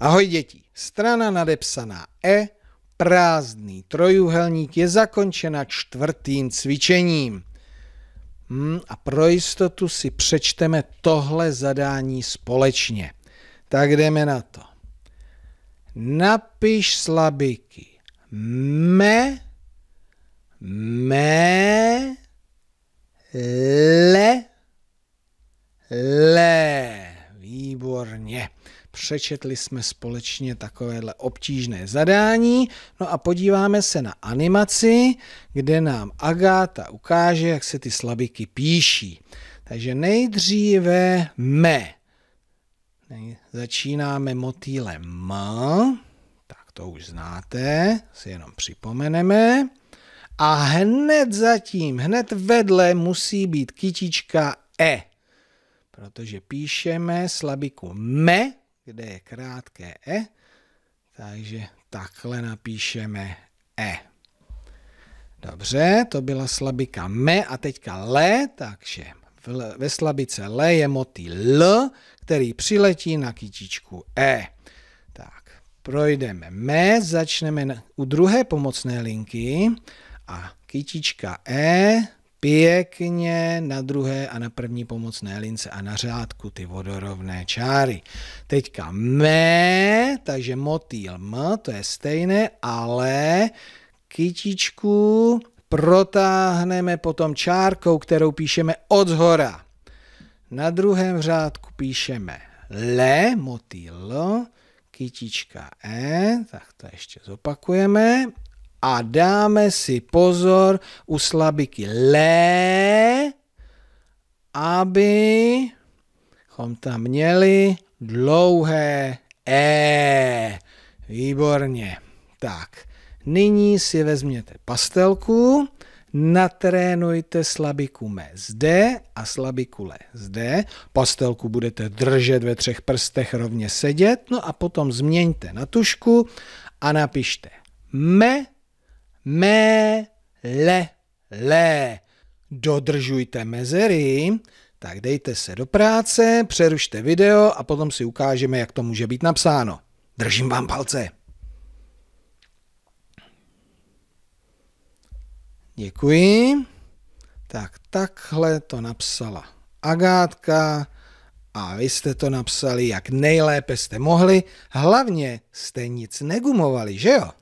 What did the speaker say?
Ahoj děti. Strana nadepsaná E, prázdný trojuhelník je zakončena čtvrtým cvičením. Hmm, a pro jistotu si přečteme tohle zadání společně. Tak jdeme na to. Napiš slabiky. Me, me, le, le. Výborně. Přečetli jsme společně takovéhle obtížné zadání. No a podíváme se na animaci, kde nám Agáta ukáže, jak se ty slabiky píší. Takže nejdříve me. Začínáme motýlem M. Tak to už znáte, si jenom připomeneme. A hned zatím, hned vedle musí být kytička E. Protože píšeme slabiku me kde je krátké E, takže takhle napíšeme E. Dobře, to byla slabika me a teďka le, takže ve slabice le je motýl L, který přiletí na kytičku E. Tak, projdeme me, začneme u druhé pomocné linky a kytička E pěkně na druhé a na první pomocné lince a na řádku ty vodorovné čáry. Teďka M, takže motýl m, to je stejné, ale kytičku protáhneme potom čárkou, kterou píšeme od zhora. Na druhém řádku píšeme le, motýl, kytička e, tak to ještě zopakujeme a dáme si pozor u slabiky le, aby chom tam měli dlouhé e. Výborně. Tak, nyní si vezměte pastelku, natrénujte slabiku mé zde a slabiku le zde. Pastelku budete držet ve třech prstech rovně sedět, no a potom změňte na tušku a napište me mé, le, le. Dodržujte mezery, tak dejte se do práce, přerušte video a potom si ukážeme, jak to může být napsáno. Držím vám palce. Děkuji. Tak takhle to napsala Agátka a vy jste to napsali, jak nejlépe jste mohli. Hlavně jste nic negumovali, že jo?